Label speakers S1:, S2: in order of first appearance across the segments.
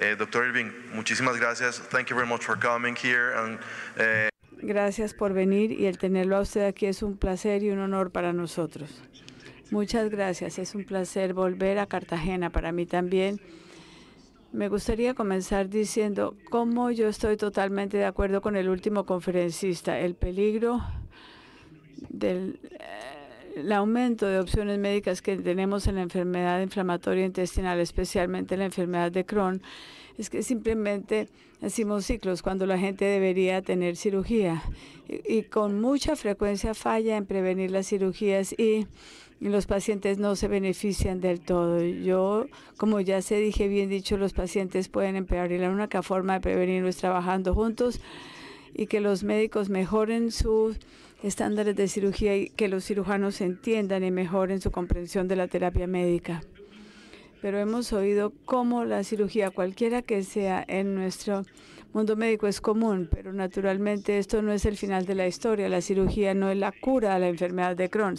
S1: Eh, doctor Irving, muchísimas gracias. Eh, gracias por venir y el tenerlo a usted aquí es un placer y un honor para nosotros. Muchas gracias. Es un placer volver a Cartagena para mí también. Me gustaría comenzar diciendo cómo yo estoy totalmente de acuerdo con el último conferencista, el peligro del eh, el aumento de opciones médicas que tenemos en la enfermedad inflamatoria intestinal, especialmente la enfermedad de Crohn, es que simplemente hacemos ciclos cuando la gente debería tener cirugía y, con mucha frecuencia falla en prevenir las cirugías y los pacientes no se benefician del todo. Yo, como ya se dije bien dicho, los pacientes pueden empeorar y la única forma de prevenirlo es trabajando juntos y que los médicos mejoren su estándares de cirugía y que los cirujanos entiendan y mejoren su comprensión de la terapia médica. Pero hemos oído cómo la cirugía, cualquiera que sea en nuestro mundo médico, es común, pero naturalmente esto no es el final de la historia. La cirugía no es la cura a la enfermedad de Crohn.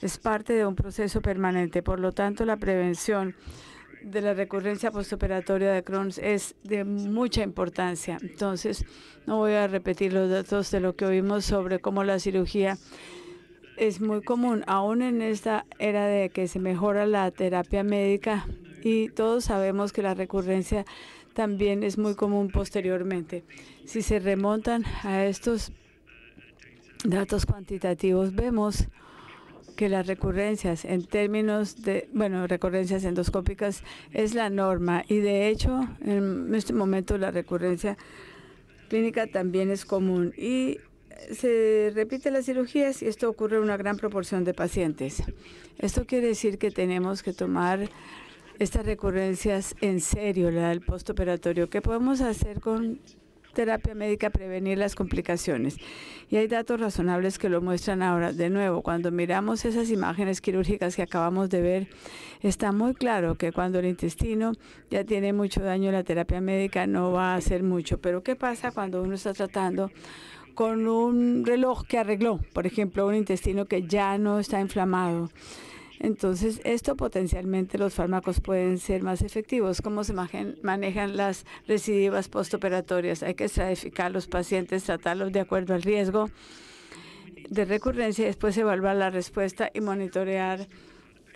S1: es parte de un proceso permanente. Por lo tanto, la prevención de la recurrencia postoperatoria de Crohn es de mucha importancia. Entonces, no voy a repetir los datos de lo que oímos sobre cómo la cirugía es muy común, aún en esta era de que se mejora la terapia médica y todos sabemos que la recurrencia también es muy común posteriormente. Si se remontan a estos datos cuantitativos, vemos que las recurrencias en términos de, bueno, recurrencias endoscópicas es la norma y de hecho en este momento la recurrencia clínica también es común y se repite las cirugías y esto ocurre en una gran proporción de pacientes. Esto quiere decir que tenemos que tomar estas recurrencias en serio, la del postoperatorio. ¿Qué podemos hacer con terapia médica prevenir las complicaciones. Y hay datos razonables que lo muestran ahora. De nuevo, cuando miramos esas imágenes quirúrgicas que acabamos de ver, está muy claro que cuando el intestino ya tiene mucho daño, la terapia médica no va a hacer mucho. Pero ¿qué pasa cuando uno está tratando? con un reloj que arregló, por ejemplo, un intestino que ya no está inflamado entonces, esto potencialmente los fármacos pueden ser más efectivos. ¿Cómo se manejan las recidivas postoperatorias? Hay que estratificar a los pacientes, tratarlos de acuerdo al riesgo de recurrencia y después evaluar la respuesta y monitorear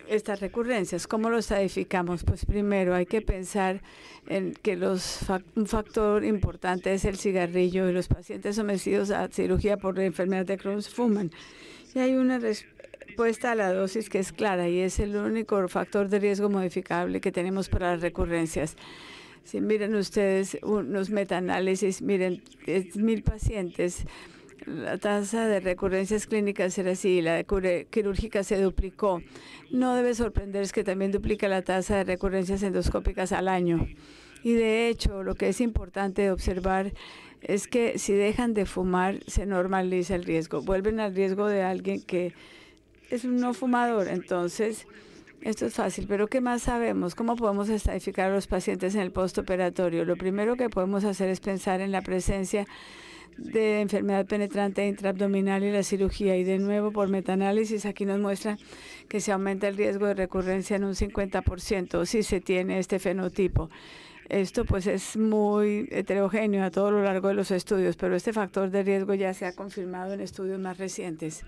S1: estas recurrencias. ¿Cómo los edificamos? Pues primero hay que pensar en que los un factor importante es el cigarrillo y los pacientes sometidos a cirugía por enfermedad de Crohn fuman. Y hay una respuesta respuesta a la dosis que es clara y es el único factor de riesgo modificable que tenemos para las recurrencias. Si miren ustedes unos metaanálisis, miren, mil pacientes. La tasa de recurrencias clínicas era así, la quirúrgica se duplicó. No debe sorprenderse que también duplica la tasa de recurrencias endoscópicas al año. Y de hecho, lo que es importante observar es que si dejan de fumar, se normaliza el riesgo. Vuelven al riesgo de alguien que es un no fumador, entonces esto es fácil. Pero ¿qué más sabemos? ¿Cómo podemos estadificar a los pacientes en el postoperatorio? Lo primero que podemos hacer es pensar en la presencia de enfermedad penetrante intraabdominal y la cirugía. Y de nuevo, por metaanálisis, aquí nos muestra que se aumenta el riesgo de recurrencia en un 50% si se tiene este fenotipo. Esto pues es muy heterogéneo a todo lo largo de los estudios, pero este factor de riesgo ya se ha confirmado en estudios más recientes.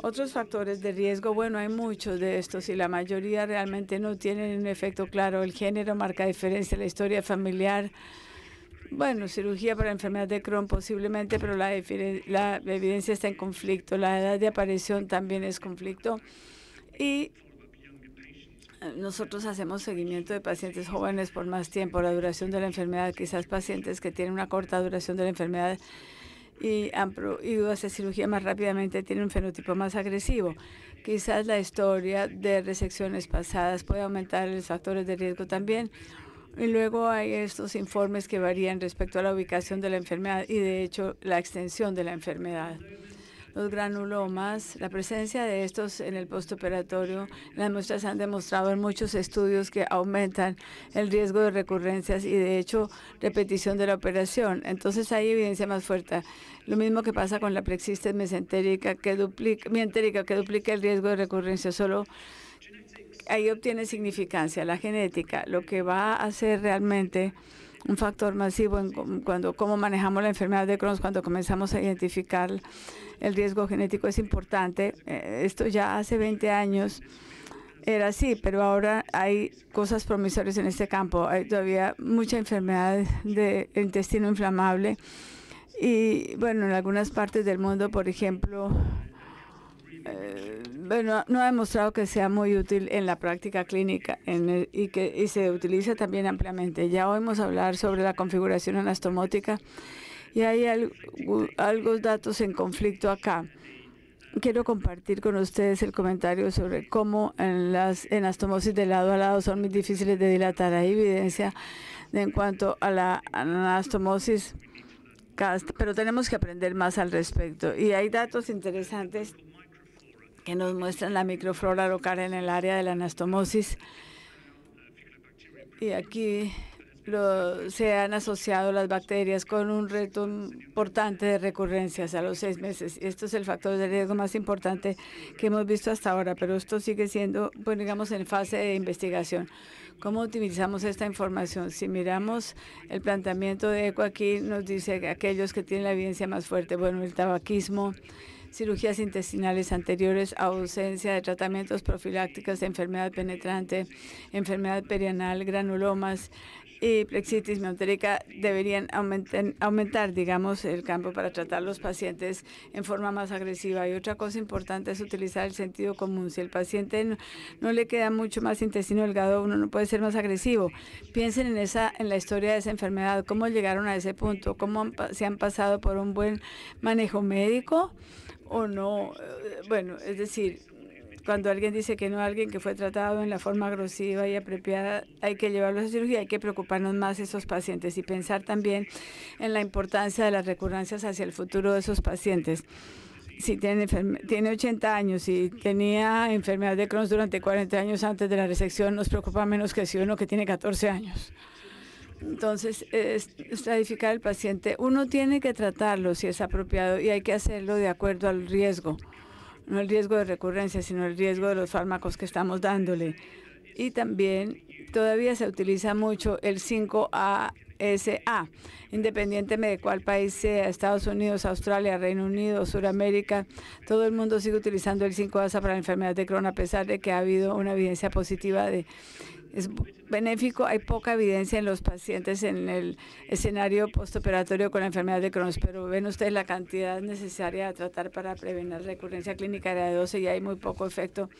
S1: Otros factores de riesgo, bueno, hay muchos de estos y la mayoría realmente no tienen un efecto claro. El género marca diferencia, la historia familiar. Bueno, cirugía para enfermedad de Crohn posiblemente, pero la, la evidencia está en conflicto. La edad de aparición también es conflicto. Y eh, nosotros hacemos seguimiento de pacientes jóvenes por más tiempo, la duración de la enfermedad, quizás pacientes que tienen una corta duración de la enfermedad y, han, a hacer cirugía más rápidamente, tienen un fenotipo más agresivo. Quizás la historia de resecciones pasadas puede aumentar los factores de riesgo también. Y luego hay estos informes que varían respecto a la ubicación de la enfermedad y, de hecho, la extensión de la enfermedad los granulomas, la presencia de estos en el postoperatorio, las muestras han demostrado en muchos estudios que aumentan el riesgo de recurrencias y de hecho repetición de la operación. Entonces hay evidencia más fuerte. Lo mismo que pasa con la plexiste mesentérica que duplica, mientérica, que duplica el riesgo de recurrencia. Solo ahí obtiene significancia la genética, lo que va a hacer realmente un factor masivo en cuando cómo manejamos la enfermedad de Crohn, cuando comenzamos a identificar el riesgo genético es importante. Eh, esto ya hace 20 años era así, pero ahora hay cosas promisorias en este campo. Hay todavía mucha enfermedad de intestino inflamable y bueno, en algunas partes del mundo, por ejemplo, eh, bueno, no ha demostrado que sea muy útil en la práctica clínica y que se utiliza también ampliamente. Ya oímos hablar sobre la configuración anastomótica y hay algunos datos en conflicto acá. Quiero compartir con ustedes el comentario sobre cómo en las anastomosis de lado a lado son muy difíciles de dilatar. Hay evidencia en cuanto a la anastomosis pero tenemos que aprender más al respecto. Y hay datos interesantes que nos muestran la microflora local en el área de la anastomosis. Y aquí se han asociado las bacterias con un reto importante de recurrencias a los seis meses. Esto es el factor de riesgo más importante que hemos visto hasta ahora, pero esto sigue siendo, bueno, digamos, en fase de investigación. ¿Cómo utilizamos esta información? Si miramos el planteamiento de ECO aquí, nos dice que aquellos que tienen la evidencia más fuerte, bueno, el tabaquismo, cirugías intestinales anteriores, ausencia de tratamientos profilácticos de enfermedad penetrante, enfermedad perianal, granulomas y plexitis meotérica deberían aumentar, digamos, el campo para tratar a los pacientes en forma más agresiva. Y otra cosa importante es utilizar el sentido común. Si el paciente no, le queda mucho más intestino delgado, uno no puede ser más agresivo. Piensen en esa, en la historia de esa enfermedad, cómo llegaron a ese punto, cómo se han pasado por un buen manejo médico o no. Eh, bueno, es decir, cuando alguien dice que no alguien que fue tratado en la forma agresiva y apropiada, hay que llevarlo a cirugía, hay que preocuparnos más esos pacientes y pensar también en la importancia de las recurrencias hacia el futuro de esos pacientes. Si tiene, tiene 80 años y tenía enfermedad de Crohn durante 40 años antes de la resección, nos preocupa menos que si uno que tiene 14 años. Entonces, estratificar al paciente. Uno tiene que tratarlo si es apropiado y hay que hacerlo de acuerdo al riesgo. No el riesgo de recurrencia, sino el riesgo de los fármacos que estamos dándole. Y también todavía se utiliza mucho el 5ASA, independientemente de cuál país sea, Estados Unidos, Australia, Reino Unido, Sudamérica, todo el mundo sigue utilizando el 5ASA para la enfermedad de Crohn, a pesar de que ha habido una evidencia positiva de es benéfico. Hay poca evidencia en los pacientes en el escenario postoperatorio con la enfermedad de Crohn, pero ven ustedes la cantidad necesaria a tratar para prevenir la recurrencia clínica de de 12 y hay muy poco efecto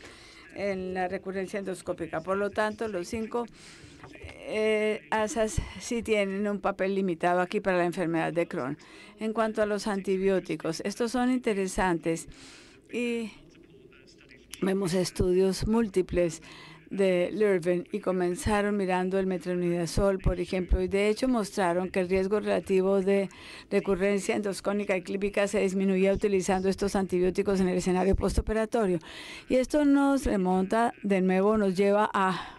S1: en la recurrencia endoscópica. Por lo tanto, los cinco eh, ASAS sí tienen un papel limitado aquí para la enfermedad de Crohn. En cuanto a los antibióticos, estos son interesantes y vemos estudios múltiples de Lurven y comenzaron mirando el metronidazol, por ejemplo, y de hecho mostraron que el riesgo relativo de recurrencia endoscónica y clínica se disminuía utilizando estos antibióticos en el escenario postoperatorio. Y esto nos remonta, de nuevo, nos lleva a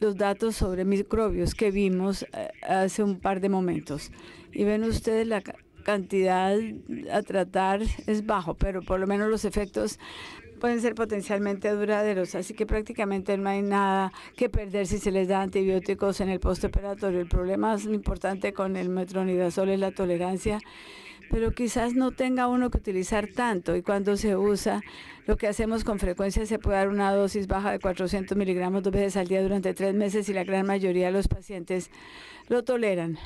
S1: los datos sobre microbios que vimos eh, hace un par de momentos. Y ven ustedes la cantidad a tratar es bajo, pero por lo menos los efectos pueden ser potencialmente duraderos, así que prácticamente no hay nada que perder si se les da antibióticos en el postoperatorio. El problema más importante con el metronidazol es la tolerancia pero quizás no tenga uno que utilizar tanto y cuando se usa, lo que hacemos con frecuencia se puede dar una dosis baja de 400 miligramos dos veces al día durante tres meses y la gran mayoría de los pacientes lo toleran.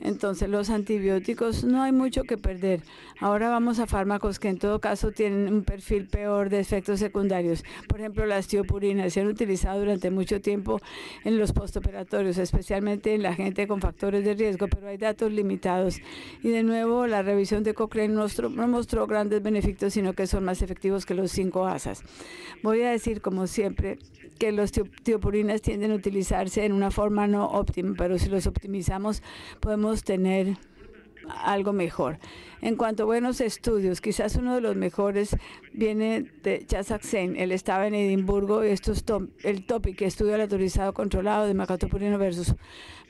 S1: Entonces, los antibióticos no hay mucho que perder. Ahora vamos a fármacos que en todo caso tienen un perfil peor de efectos secundarios. Por ejemplo, las tiopurinas se han utilizado durante mucho tiempo en los postoperatorios, especialmente en la gente con factores de riesgo, pero hay datos limitados. Y de nuevo, la revisión de Cochrane no, mostró grandes beneficios, sino que son más efectivos que los cinco asas. Voy a decir, como siempre, que los tiopurinas tienden a utilizarse en una forma no óptima, pero si los optimizamos, podemos tener algo mejor. En cuanto a buenos estudios, quizás uno de los mejores viene de Chazak Él estaba en Edimburgo y esto es el topic, estudio autorizado controlado de macatopurino versus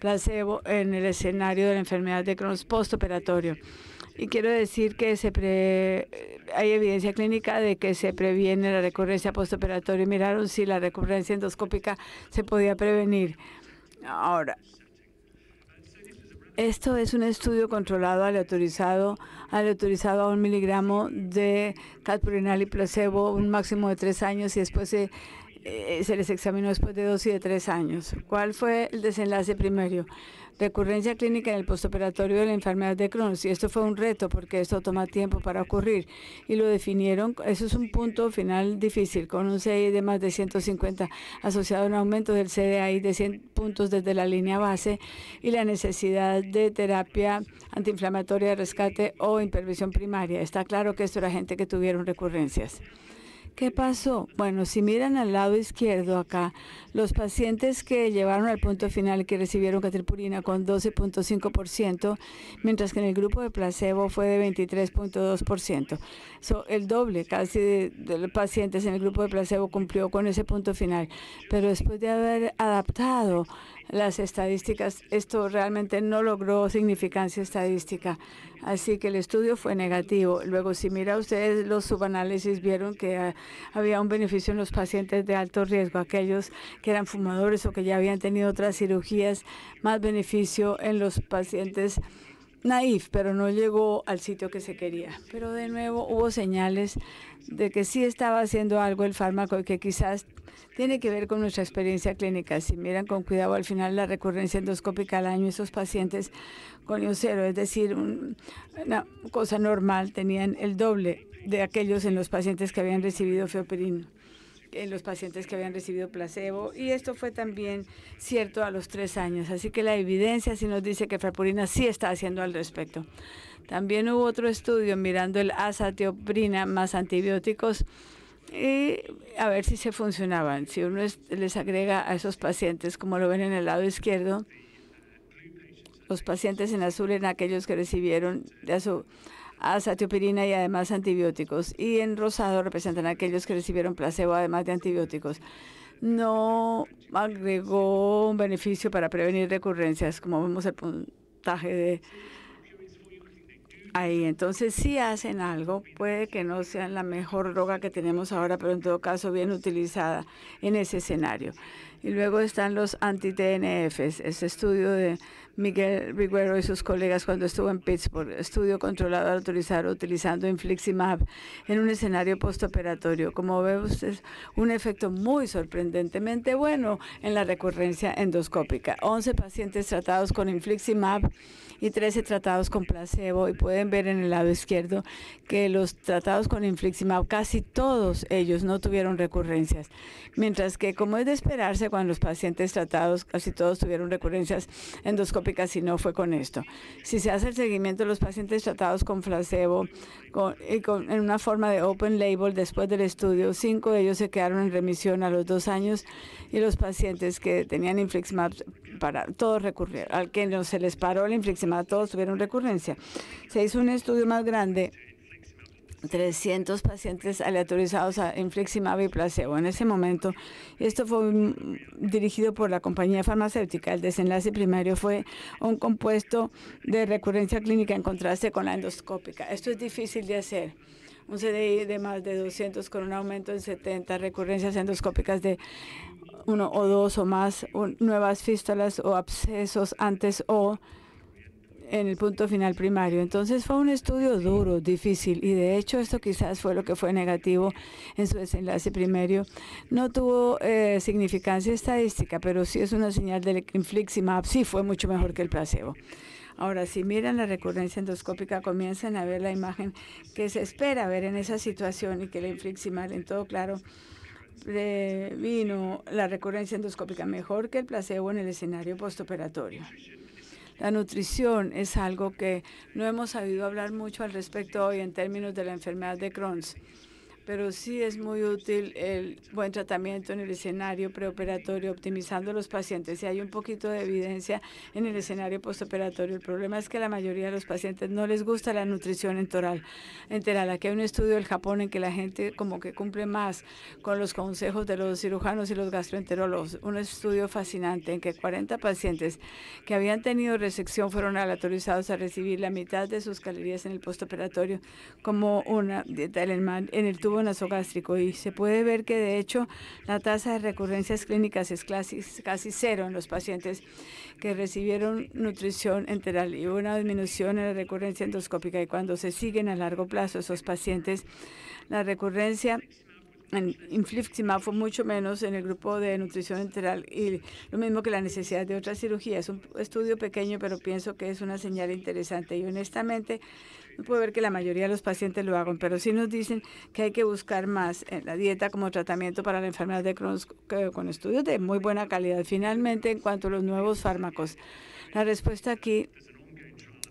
S1: placebo en el escenario de la enfermedad de Crohn's postoperatorio. Y quiero decir que se hay evidencia clínica de que se previene la recurrencia postoperatoria. Miraron si la recurrencia endoscópica se podía prevenir. Ahora, esto es un estudio controlado aleatorizado, aleatorizado a un miligramo de calpurinal y placebo, un máximo de tres años y después se eh, se les examinó después de dos y de tres años. ¿Cuál fue el desenlace primario? Recurrencia clínica en el postoperatorio de la enfermedad de Crohn's. Y esto fue un reto porque esto toma tiempo para ocurrir. Y lo definieron, eso es un punto final difícil, con un CI de más de 150 asociado a un aumento del CDI de 100 puntos desde la línea base y la necesidad de terapia antiinflamatoria de rescate o intervención primaria. Está claro que esto era gente que tuvieron recurrencias. ¿Qué pasó? Bueno, si miran al lado izquierdo acá, los pacientes que llevaron al punto final que recibieron catripurina con 12.5%, mientras que en el grupo de placebo fue de 23.2%. So, el doble casi de, los pacientes en el grupo de placebo cumplió con ese punto final. Pero después de haber adaptado las estadísticas, esto realmente no logró significancia estadística. Así que el estudio fue negativo. Luego, si mira ustedes los subanálisis, vieron que ah, había un beneficio en los pacientes de alto riesgo, aquellos que eran fumadores o que ya habían tenido otras cirugías, más beneficio en los pacientes naif, pero no llegó al sitio que se quería. Pero de nuevo hubo señales de que sí estaba haciendo algo el fármaco y que quizás tiene que ver con nuestra experiencia clínica. Si miran con cuidado al final la recurrencia endoscópica al año, esos pacientes con cero, es decir, una cosa normal, tenían el doble de aquellos en los pacientes que habían recibido feoperino en los pacientes que habían recibido placebo y esto fue también cierto a los tres años. Así que la evidencia sí nos dice que frapurina sí está haciendo al respecto. También hubo otro estudio mirando el azatioprina más antibióticos y a ver si se funcionaban. Si uno les agrega a esos pacientes, como lo ven en el lado izquierdo, los pacientes en azul eran aquellos que recibieron de azul azatioprina y además antibióticos. Y en rosado representan a aquellos que recibieron placebo además de antibióticos. No agregó un beneficio para prevenir recurrencias, como vemos el puntaje de ahí. Entonces, si hacen algo, puede que no sea la mejor droga que tenemos ahora, pero en todo caso bien utilizada en ese escenario. Y luego están los anti-TNFs, ese estudio de Miguel Riguero y sus colegas cuando estuvo en Pittsburgh. Estudio controlado al autorizar utilizando infliximab en un escenario postoperatorio. Como vemos, es un efecto muy sorprendentemente bueno en la recurrencia endoscópica. 11 pacientes tratados con infliximab y 13 tratados con placebo. Y pueden ver en el lado izquierdo que los tratados con infliximab, casi todos ellos no tuvieron recurrencias. Mientras que, como es de esperarse, cuando los pacientes tratados, casi todos tuvieron recurrencias endoscópicas, si no fue con esto. Si se hace el seguimiento de los pacientes tratados con placebo eh, en una forma de open label después del estudio, cinco de ellos se quedaron en remisión a los dos años y los pacientes que tenían infliximab para todos recurrieron. Al que no se les paró el infliximab, todos tuvieron recurrencia. Se hizo un estudio más grande 300 pacientes aleatorizados a infliximab y placebo. En ese momento, esto fue dirigido por la compañía farmacéutica. El desenlace primario fue un compuesto de recurrencia clínica en contraste con la endoscópica. Esto es difícil de hacer. Un CDI de más de 200 con un aumento en 70 recurrencias endoscópicas de uno o dos o más, nuevas fístulas o abscesos antes o en el punto final primario. Entonces fue un estudio duro, difícil, y de hecho esto quizás fue lo que fue negativo en su desenlace primario. No tuvo eh, significancia estadística, pero sí es una señal del infliximab, sí fue mucho mejor que el placebo. Ahora, si miran la recurrencia endoscópica, comienzan a ver la imagen que se espera ver en esa situación y que el infliximab, en todo claro, vino la recurrencia endoscópica mejor que el placebo en el escenario postoperatorio. La nutrición es algo que no hemos sabido hablar mucho al respecto hoy en términos de la enfermedad de Crohn's pero sí es muy útil el buen tratamiento en el escenario preoperatorio, optimizando los pacientes. Y hay un poquito de evidencia en el escenario postoperatorio. El problema es que la mayoría de los pacientes no les gusta la nutrición enteral. enteral. Aquí hay un estudio del Japón en que la gente como que cumple más con los consejos de los cirujanos y los gastroenterólogos. Un estudio fascinante en que 40 pacientes que habían tenido resección fueron aleatorizados a recibir la mitad de sus calorías en el postoperatorio como una dieta en el tubo nasogástrico y se puede ver que de hecho la tasa de recurrencias clínicas es casi cero en los pacientes que recibieron nutrición enteral y una disminución en la recurrencia endoscópica y cuando se siguen a largo plazo esos pacientes, la recurrencia en infliximab fue mucho menos en el grupo de nutrición enteral y lo mismo que la necesidad de otra cirugía. Es un estudio pequeño, pero pienso que es una señal interesante y honestamente puedo ver que la mayoría de los pacientes lo hagan, pero sí nos dicen que hay que buscar más en la dieta como tratamiento para la enfermedad de Crohn eh, con estudios de muy buena calidad. Finalmente, en cuanto a los nuevos fármacos, la respuesta aquí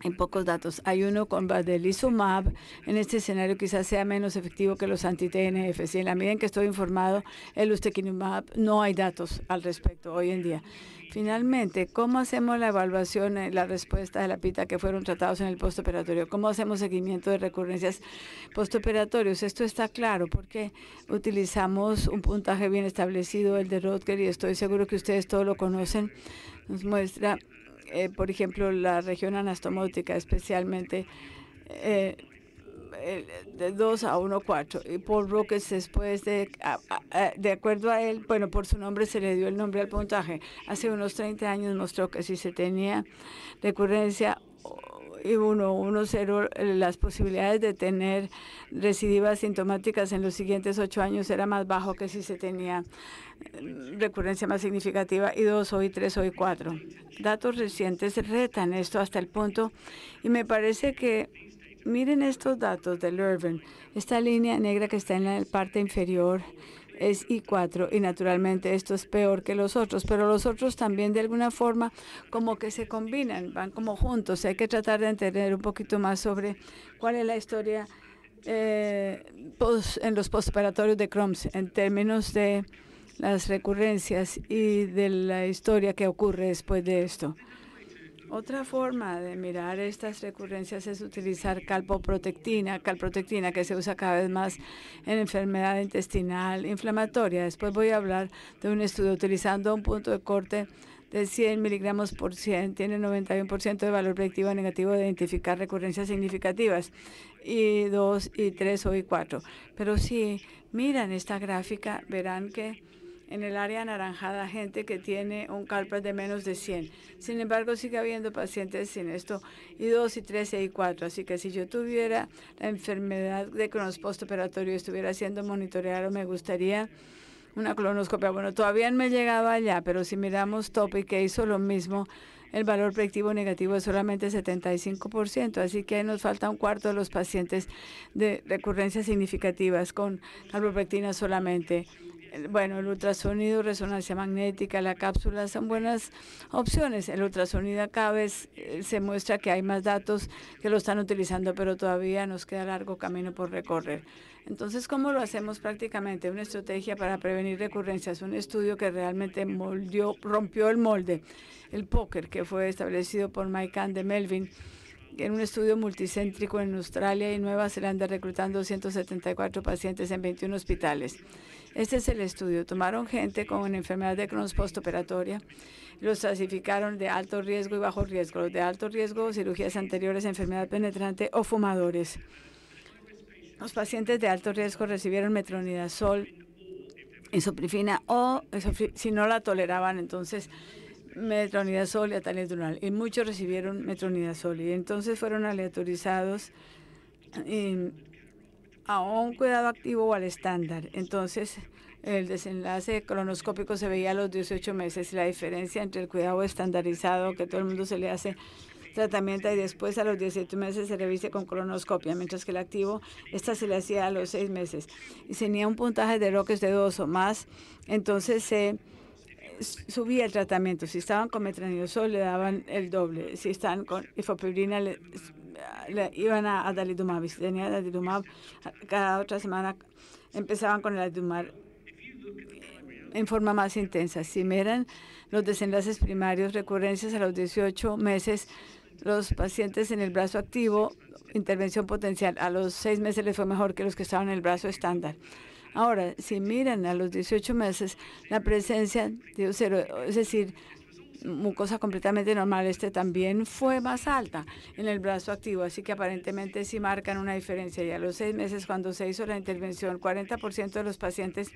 S1: en pocos datos. Hay uno con Badelizumab. En este escenario quizás sea menos efectivo que los anti-TNF. y en la medida en que estoy informado, el ustekinumab, no hay datos al respecto hoy en día. Finalmente, ¿cómo hacemos la evaluación, en eh, la respuesta de la pita que fueron tratados en el postoperatorio? ¿Cómo hacemos seguimiento de recurrencias postoperatorios? Esto está claro porque utilizamos un puntaje bien establecido, el de Rodger. y estoy seguro que ustedes todo lo conocen. Nos muestra eh, por ejemplo, la región anastomótica, especialmente eh, de 2 a 1.4. Y Paul Brookes después de, de acuerdo a él, bueno, por su nombre se le dio el nombre al puntaje. Hace unos 30 años mostró que si se tenía recurrencia y 0, eh, las posibilidades de tener recidivas sintomáticas en los siguientes ocho años era más bajo que si se tenía mm, recurrencia más significativa y 2 hoy, 3 hoy, 4. Datos recientes retan esto hasta el punto y me parece que miren estos datos de Urban, esta línea negra que está en la parte inferior es I4 y naturalmente esto es peor que los otros, pero los otros también de alguna forma como que se combinan, van como juntos. Hay que tratar de entender un poquito más sobre cuál es la historia eh, en los postoperatorios de Crohn's en términos de las recurrencias y de la historia que ocurre después de esto. Otra forma de mirar estas recurrencias es utilizar calpoprotectina, calprotectina que se usa cada vez más en enfermedad intestinal inflamatoria. Después voy a hablar de un estudio utilizando un punto de corte de 100 miligramos por 100 tiene 91% de valor predictivo negativo de identificar recurrencias significativas y 2 y 3 o y 4. Pero si miran esta gráfica verán que en el área anaranjada gente que tiene un calper de menos de 100. Sin embargo, sigue habiendo pacientes sin esto, y 2, y 3, y 4. Así que si yo tuviera la enfermedad de cronos postoperatorio y estuviera siendo monitoreado, me gustaría una colonoscopia. Bueno, todavía no me he allá, pero si miramos Topic, que hizo lo mismo, el valor predictivo negativo es solamente 75%, así que nos falta un cuarto de los pacientes de recurrencias significativas con calprotectina solamente bueno, el ultrasonido, resonancia magnética, la cápsula son buenas opciones. El ultrasonido cada vez eh, se muestra que hay más datos que lo están utilizando, pero todavía nos queda largo camino por recorrer. Entonces, ¿cómo lo hacemos prácticamente? Una estrategia para prevenir recurrencias, un estudio que realmente rompió el molde, el póker que fue establecido por Mike Kahn de Melvin en un estudio multicéntrico en Australia y Nueva Zelanda, reclutando 174 pacientes en 21 hospitales. Este es el estudio. Tomaron gente con enfermedad de Crohn's postoperatoria, los clasificaron de alto riesgo y bajo riesgo. Los de alto riesgo, cirugías anteriores, enfermedad penetrante o fumadores. Los pacientes de alto riesgo recibieron metronidazol, isoprifina o si no la toleraban, entonces metronidazol y atalidural. Y muchos recibieron metronidazol y entonces fueron aleatorizados y a un cuidado activo o al estándar. Entonces, el desenlace cronoscópico se veía a los 18 meses la diferencia entre el cuidado estandarizado que todo el mundo se le hace tratamiento y después a los 18 meses se revise con colonoscopia, mientras que el activo, esta se le hacía a los 6 meses. Y tenía un puntaje de roques de 2 o más, entonces se subía el tratamiento. Si estaban con metronidazol le daban el doble, si estaban con ifopibrina le iban a, a y si tenía dalitumab cada otra semana empezaban con el dalitumab eh, en forma más intensa. Si miran los desenlaces primarios, recurrencias a los 18 meses, los pacientes en el brazo activo, intervención potencial, a los 6 meses les fue mejor que los que estaban en el brazo estándar. Ahora, si miran a los 18 meses, la presencia de cero es decir, mucosa completamente normal. Este también fue más alta en el brazo activo, así que aparentemente sí marcan una diferencia. Y a los seis meses, cuando se hizo la intervención, 40% de los pacientes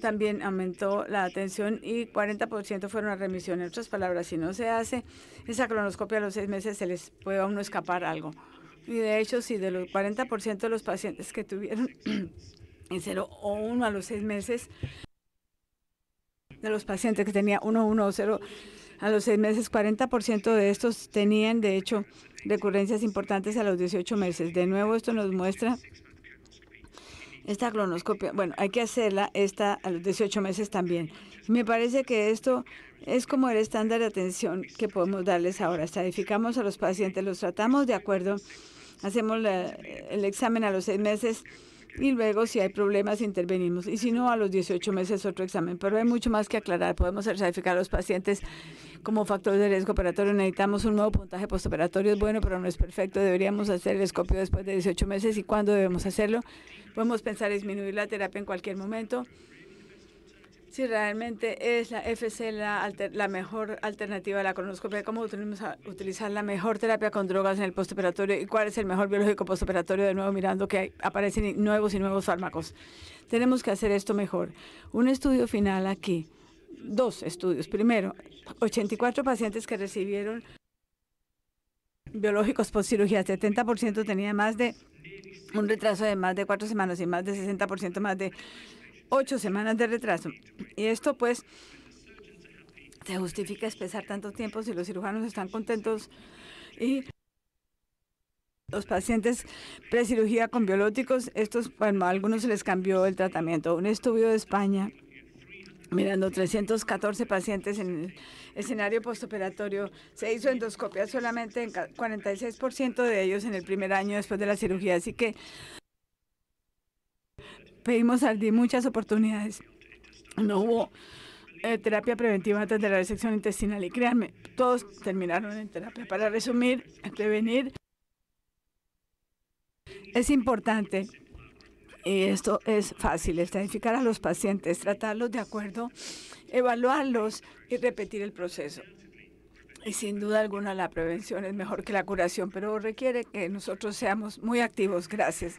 S1: también aumentó la atención y 40% fueron a remisión. En otras palabras, si no se hace esa cronoscopia a los seis meses, se les puede a uno escapar algo. Y de hecho, si de los 40% de los pacientes que tuvieron en 0 o 1 a los seis meses, de los pacientes que tenía 110 a los seis meses, 40% de estos tenían, de hecho, recurrencias importantes a los 18 meses. De nuevo, esto nos muestra esta colonoscopia. Bueno, hay que hacerla esta a los 18 meses también. Me parece que esto es como el estándar de atención que podemos darles ahora. Estadificamos a los pacientes, los tratamos de acuerdo, hacemos el examen a los seis meses y luego, si hay problemas, intervenimos. Y si no, a los 18 meses otro examen. Pero hay mucho más que aclarar. Podemos certificar a los pacientes como factor de riesgo operatorio. Necesitamos un nuevo puntaje postoperatorio. Es bueno, pero no es perfecto. Deberíamos hacer el escopio después de 18 meses. ¿Y cuándo debemos hacerlo? Podemos pensar en disminuir la terapia en cualquier momento. Si realmente es la FC la, mejor alternativa a la cronoscopia. ¿Cómo utilizar la mejor terapia con drogas en el postoperatorio y cuál es el mejor biológico postoperatorio? De nuevo, mirando que aparecen nuevos y nuevos fármacos. Tenemos que hacer esto mejor. Un estudio final aquí. Dos estudios. Primero, 84 pacientes que recibieron biológicos postcirugía, cirugía. 70% tenía más de un retraso de más de cuatro semanas y más de 60% más de ocho semanas de retraso. Y esto pues se justifica expresar tanto tiempo si los cirujanos están contentos y los pacientes precirugía con biológicos, estos, bueno, a algunos se les cambió el tratamiento. Un estudio de España mirando 314 pacientes en el escenario postoperatorio. Se hizo endoscopia solamente en 46% de ellos en el primer año después de la cirugía, así que pedimos al DIM muchas oportunidades. No hubo eh, terapia preventiva antes de la resección intestinal y créanme, todos terminaron en terapia. Para resumir, prevenir es importante y esto es fácil, estratificar a los pacientes, tratarlos de acuerdo, evaluarlos y repetir el proceso. Y sin duda alguna la prevención es mejor que la curación, pero requiere que nosotros seamos muy activos. Gracias.